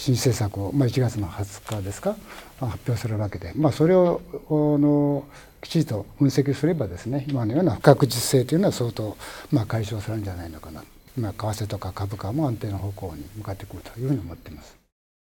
新政策を、まあ、1月の20日ですか発表するわけで、まあ、それをのきちんと分析すればですね今のような不確実性というのは相当、まあ、解消されるんじゃないのかな、まあ、為替とか株価も安定の方向に向かってくるというふうに思っています。